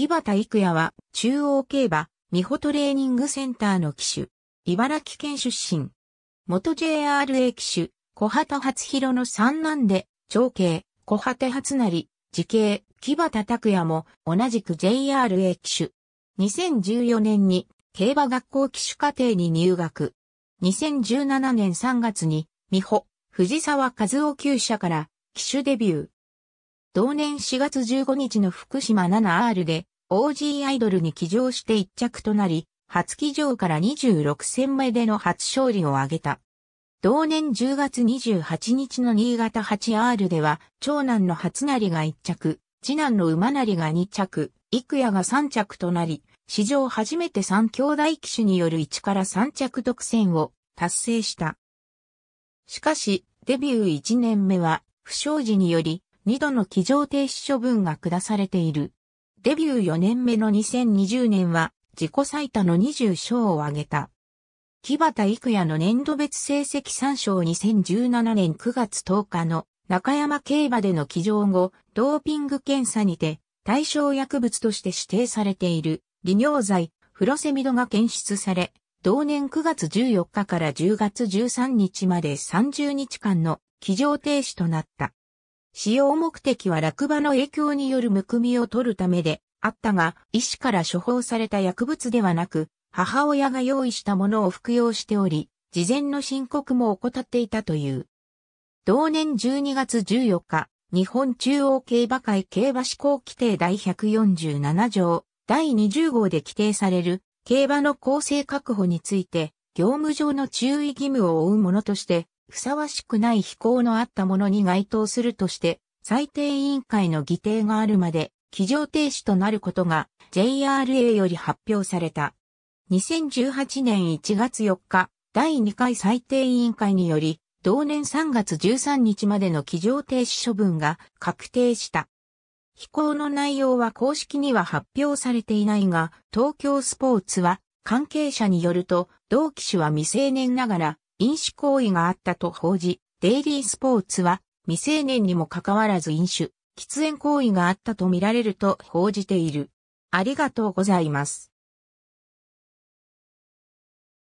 木端育也は中央競馬、美穂トレーニングセンターの騎手、茨城県出身。元 JRA 騎手、小畑初弘の三男で、長兄、小畑初成、時系、木端拓也も同じく JRA 騎手。2014年に競馬学校騎手課程に入学。2017年3月に、美穂、藤沢和夫厩舎から騎手デビュー。同年4月15日の福島 7R で OG アイドルに騎乗して1着となり、初騎乗から26戦目での初勝利を挙げた。同年10月28日の新潟 8R では、長男の初成が1着、次男の馬成が2着、幾夜が3着となり、史上初めて3兄弟騎手による1から3着独占を達成した。しかし、デビュー1年目は、不祥事により、2度の騎乗停止処分が下されている。デビュー4年目の2020年は自己最多の20勝を挙げた。木端育也の年度別成績3勝2017年9月10日の中山競馬での起乗後、ドーピング検査にて対象薬物として指定されている利尿剤フロセミドが検出され、同年9月14日から10月13日まで30日間の起乗停止となった。使用目的は落馬の影響によるむくみを取るためであったが、医師から処方された薬物ではなく、母親が用意したものを服用しており、事前の申告も怠っていたという。同年12月14日、日本中央競馬会競馬施行規定第147条第20号で規定される競馬の公正確保について業務上の注意義務を負うものとしてふさわしくない非行のあったものに該当するとして、最低委員会の議定があるまで、起乗停止となることが JRA より発表された。2018年1月4日、第2回最低委員会により、同年3月13日までの起乗停止処分が確定した。飛行の内容は公式には発表されていないが、東京スポーツは関係者によると、同機種は未成年ながら飲酒行為があったと報じ、デイリースポーツは未成年にもかかわらず飲酒、喫煙行為があったとみられると報じている。ありがとうございます。